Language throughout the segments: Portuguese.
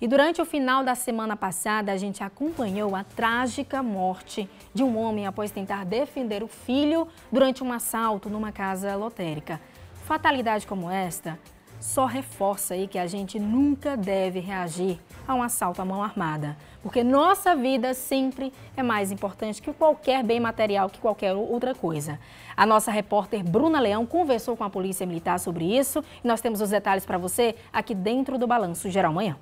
E durante o final da semana passada, a gente acompanhou a trágica morte de um homem após tentar defender o filho durante um assalto numa casa lotérica. Fatalidade como esta só reforça aí que a gente nunca deve reagir a um assalto à mão armada, porque nossa vida sempre é mais importante que qualquer bem material, que qualquer outra coisa. A nossa repórter Bruna Leão conversou com a Polícia Militar sobre isso e nós temos os detalhes para você aqui dentro do Balanço Geral Manhã.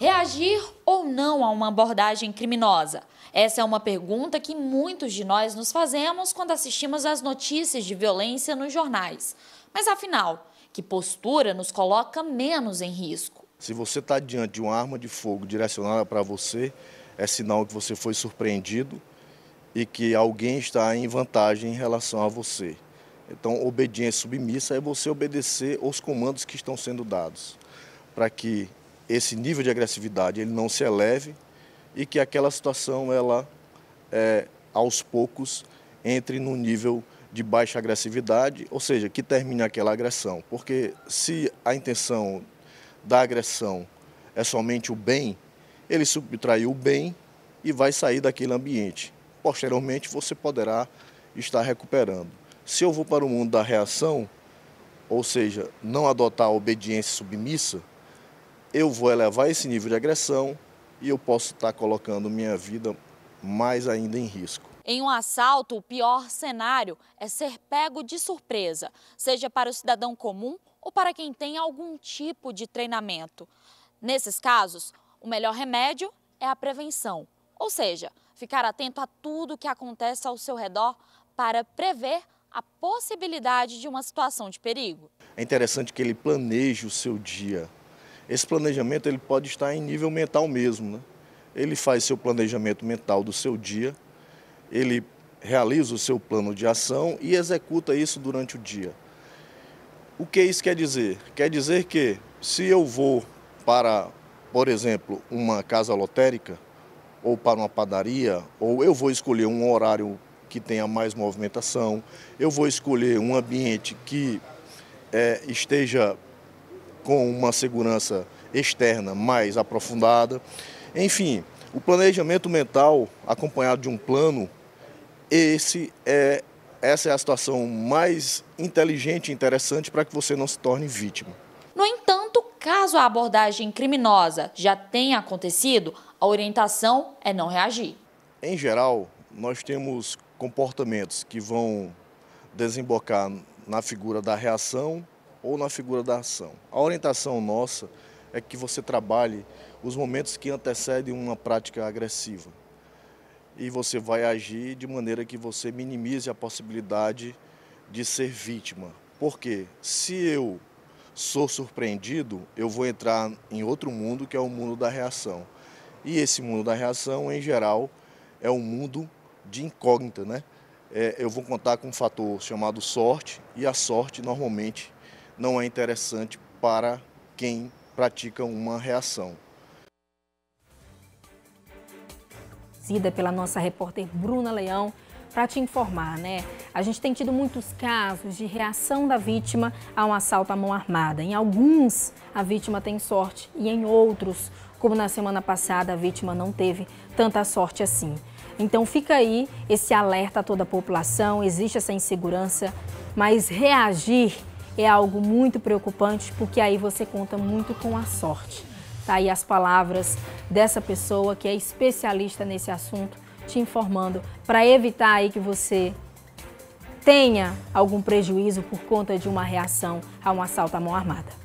Reagir ou não a uma abordagem criminosa? Essa é uma pergunta que muitos de nós nos fazemos quando assistimos às notícias de violência nos jornais. Mas afinal, que postura nos coloca menos em risco? Se você está diante de uma arma de fogo direcionada para você, é sinal que você foi surpreendido e que alguém está em vantagem em relação a você. Então, obediência submissa é você obedecer aos comandos que estão sendo dados, para que esse nível de agressividade ele não se eleve e que aquela situação ela é, aos poucos entre no nível de baixa agressividade, ou seja, que termine aquela agressão. Porque se a intenção da agressão é somente o bem, ele subtraiu o bem e vai sair daquele ambiente. Posteriormente você poderá estar recuperando. Se eu vou para o mundo da reação, ou seja, não adotar a obediência submissa, eu vou elevar esse nível de agressão e eu posso estar tá colocando minha vida mais ainda em risco. Em um assalto, o pior cenário é ser pego de surpresa, seja para o cidadão comum ou para quem tem algum tipo de treinamento. Nesses casos, o melhor remédio é a prevenção, ou seja, ficar atento a tudo que acontece ao seu redor para prever a possibilidade de uma situação de perigo. É interessante que ele planeje o seu dia, esse planejamento ele pode estar em nível mental mesmo. Né? Ele faz seu planejamento mental do seu dia, ele realiza o seu plano de ação e executa isso durante o dia. O que isso quer dizer? Quer dizer que se eu vou para, por exemplo, uma casa lotérica, ou para uma padaria, ou eu vou escolher um horário que tenha mais movimentação, eu vou escolher um ambiente que é, esteja com uma segurança externa mais aprofundada. Enfim, o planejamento mental acompanhado de um plano, esse é essa é a situação mais inteligente e interessante para que você não se torne vítima. No entanto, caso a abordagem criminosa já tenha acontecido, a orientação é não reagir. Em geral, nós temos comportamentos que vão desembocar na figura da reação ou na figura da ação. A orientação nossa é que você trabalhe os momentos que antecedem uma prática agressiva. E você vai agir de maneira que você minimize a possibilidade de ser vítima. Porque se eu sou surpreendido, eu vou entrar em outro mundo que é o mundo da reação. E esse mundo da reação, em geral, é um mundo de incógnita, né? É, eu vou contar com um fator chamado sorte, e a sorte normalmente não é interessante para quem pratica uma reação. Ida pela nossa repórter Bruna Leão para te informar, né? A gente tem tido muitos casos de reação da vítima a um assalto à mão armada. Em alguns, a vítima tem sorte e em outros, como na semana passada, a vítima não teve tanta sorte assim. Então fica aí esse alerta a toda a população, existe essa insegurança, mas reagir é algo muito preocupante, porque aí você conta muito com a sorte. Tá aí as palavras dessa pessoa que é especialista nesse assunto, te informando para evitar aí que você tenha algum prejuízo por conta de uma reação a um assalto à mão armada.